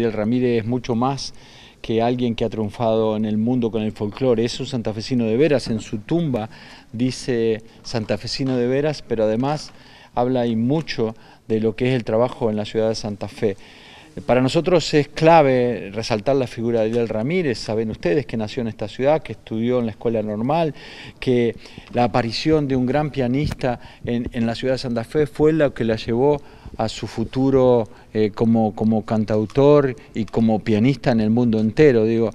El Ramírez es mucho más que alguien que ha triunfado en el mundo con el folclore, es un santafesino de veras, en su tumba dice santafesino de veras, pero además habla y mucho de lo que es el trabajo en la ciudad de Santa Fe. Eh, para nosotros es clave resaltar la figura de Ariel Ramírez, saben ustedes que nació en esta ciudad, que estudió en la escuela normal, que la aparición de un gran pianista en, la ciudad de Santa Fe fue la que la llevó a su futuro eh, como, como cantautor y como pianista en el mundo entero. Digo,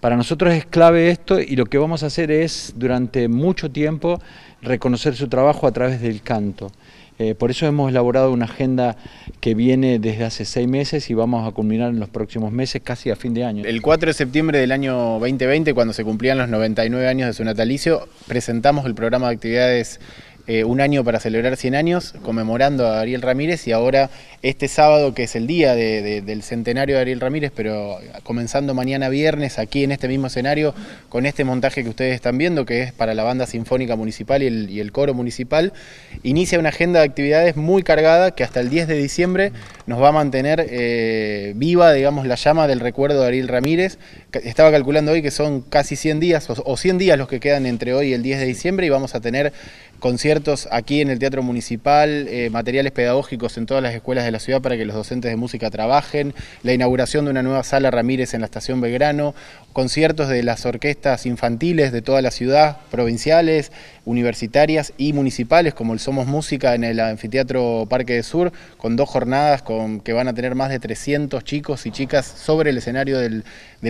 para nosotros es clave esto y lo que vamos a hacer es durante mucho tiempo reconocer su trabajo a través del canto. Eh, por eso hemos elaborado una agenda que viene desde hace seis meses y vamos a culminar en los próximos meses, casi a fin de año. El 4 de septiembre del año 2020, cuando se cumplían los 99 años de su natalicio, presentamos el programa de actividades eh, Un año para celebrar 100 años, conmemorando a Ariel Ramírez y ahora este sábado, que es el día del centenario de Ariel Ramírez, pero comenzando mañana viernes aquí en este mismo escenario, con este montaje que ustedes están viendo, que es para la banda sinfónica municipal y el, coro municipal, inicia una agenda de actividades muy cargada que hasta el 10 de diciembre nos va a mantener eh, viva, digamos, la llama del recuerdo de Ariel Ramírez. Estaba calculando hoy que son casi 100 días o, 100 días los que quedan entre hoy y el 10 de diciembre y vamos a tener conciertos aquí en el Teatro Municipal, eh, materiales pedagógicos en todas las escuelas de la ciudad para que los docentes de música trabajen, la inauguración de una nueva sala Ramírez en la estación Belgrano, conciertos de las orquestas infantiles de toda la ciudad, provinciales universitarias y municipales como el Somos Música en el Anfiteatro Parque de Sur, con dos jornadas que van a tener más de 300 chicos y chicas sobre el escenario del,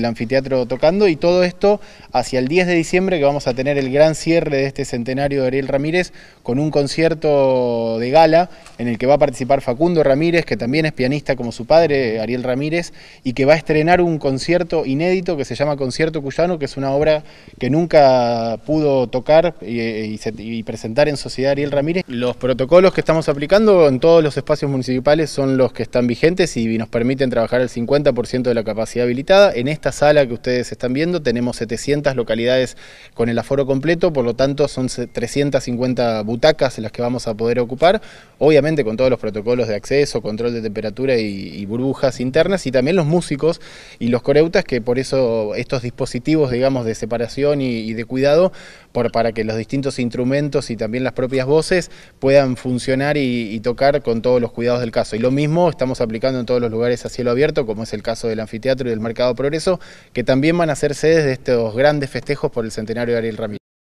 anfiteatro tocando y todo esto hacia el 10 de diciembre que vamos a tener el gran cierre de este centenario de Ariel Ramírez con un concierto de gala en el que va a participar Facundo Ramírez, que también es pianista como su padre, Ariel Ramírez, y que va a estrenar un concierto inédito que se llama Concierto Cuyano, que es una obra que nunca pudo tocar. Eh, y, presentar en sociedad Ariel Ramírez. Los protocolos que estamos aplicando en todos los espacios municipales son los que están vigentes y nos permiten trabajar el 50% de la capacidad habilitada. En esta sala que ustedes están viendo tenemos 700 localidades con el aforo completo, por lo tanto son 350 butacas en las que vamos a poder ocupar, obviamente con todos los protocolos de acceso, control de temperatura y, burbujas internas y también los músicos y los coreutas que por eso estos dispositivos digamos de separación y, de cuidado por, para que los distintos instrumentos y también las propias voces puedan funcionar y, y, tocar con todos los cuidados del caso. Y lo mismo estamos aplicando en todos los lugares a cielo abierto, como es el caso del anfiteatro y del Mercado Progreso, que también van a ser sedes de estos grandes festejos por el centenario de Ariel Ramírez.